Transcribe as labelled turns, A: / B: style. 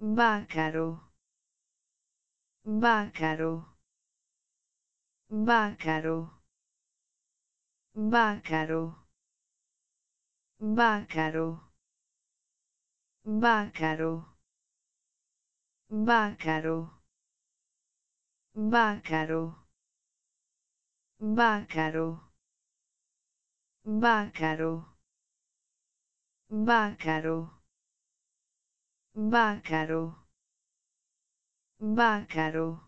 A: Bácaro. Bácaro. Bácaro. Bácaro. Bácaro. Bácaro. Bácaro. Bácaro. Bácaro. Bácaro. Bácaro. Bácaro. Bácaro.